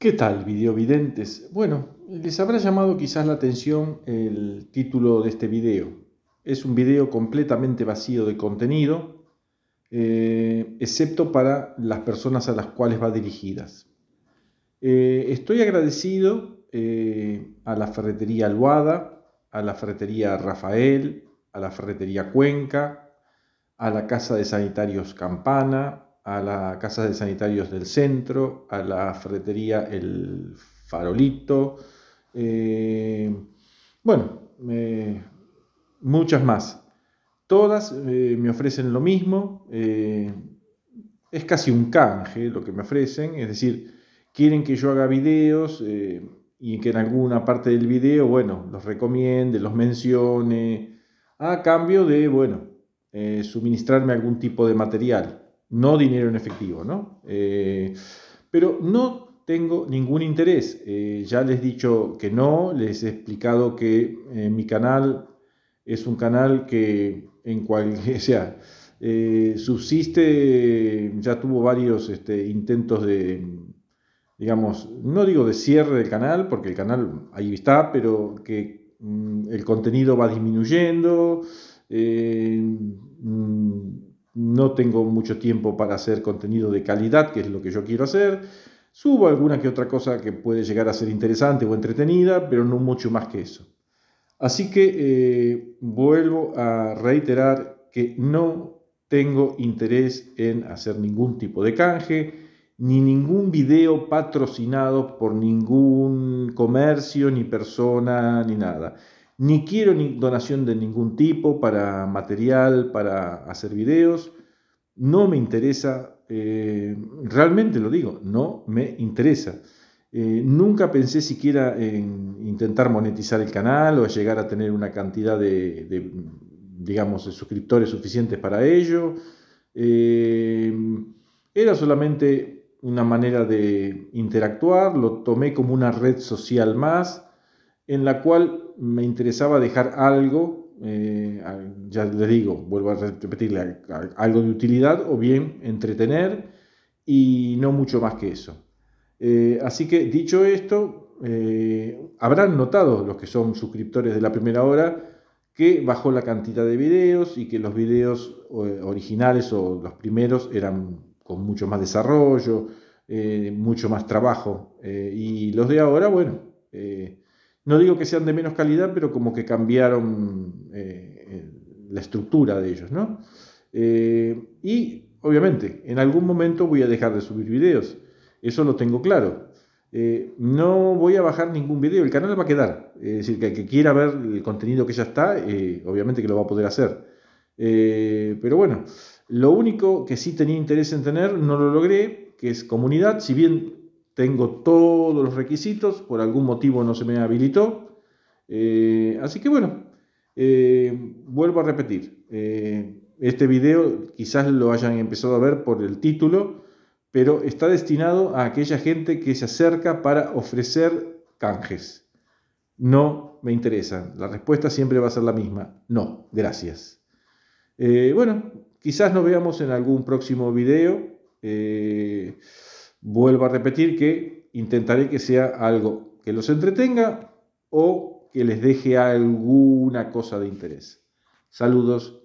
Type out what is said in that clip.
¿Qué tal, videovidentes? Bueno, les habrá llamado quizás la atención el título de este video. Es un video completamente vacío de contenido, eh, excepto para las personas a las cuales va dirigidas. Eh, estoy agradecido eh, a la ferretería Luada, a la ferretería Rafael, a la ferretería Cuenca, a la Casa de Sanitarios Campana, a la Casa de Sanitarios del Centro, a la Ferretería El Farolito, eh, bueno, eh, muchas más. Todas eh, me ofrecen lo mismo, es casi un canje lo que me ofrecen, es decir, quieren que yo haga videos y que en alguna parte del video, bueno, los recomiende, los mencione, a cambio de, bueno, suministrarme algún tipo de material no dinero en efectivo, ¿no? Eh, pero no tengo ningún interés. Eh, ya les he dicho que no, les he explicado que eh, mi canal es un canal que en cualquier, sea, subsiste, ya tuvo varios este, intentos de, digamos, no digo de cierre del canal, porque el canal ahí está, pero que mm, el contenido va disminuyendo. Mm, no tengo mucho tiempo para hacer contenido de calidad, que es lo que yo quiero hacer. Subo alguna que otra cosa que puede llegar a ser interesante o entretenida, pero no mucho más que eso. Así que eh, vuelvo a reiterar que no tengo interés en hacer ningún tipo de canje, ni ningún video patrocinado por ningún comercio, ni persona, ni nada. Ni quiero ni donación de ningún tipo para material, para hacer videos. No me interesa, eh, realmente lo digo, no me interesa. Eh, nunca pensé siquiera en intentar monetizar el canal o llegar a tener una cantidad de, digamos, suscriptores suficientes para ello. Eh, era solamente una manera de interactuar, lo tomé como una red social más en la cual me interesaba dejar algo, eh, ya les digo, vuelvo a repetirle, algo de utilidad o bien entretener y no mucho más que eso. Eh, así que dicho esto, eh, habrán notado los que son suscriptores de la primera hora que bajó la cantidad de videos y que los videos originales o los primeros eran con mucho más desarrollo, mucho más trabajo. y los de ahora, bueno, no digo que sean de menos calidad, pero como que cambiaron eh, eh, la estructura de ellos, eh, y obviamente, en algún momento voy a dejar de subir videos, eso lo tengo claro. no voy a bajar ningún video, el canal va a quedar. Es decir, que el que quiera ver el contenido que ya está, obviamente que lo va a poder hacer. pero bueno, lo único que sí tenía interés en tener, no lo logré, que es comunidad, si bien tengo todos los requisitos, por algún motivo no se me habilitó. Eh, así que bueno, eh, vuelvo a repetir, eh, este video quizás lo hayan empezado a ver por el título, pero está destinado a aquella gente que se acerca para ofrecer canjes. No me interesa, la respuesta siempre va a ser la misma, no, gracias. bueno, quizás nos veamos en algún próximo video. Vuelvo a repetir que intentaré que sea algo que los entretenga o que les deje alguna cosa de interés. Saludos.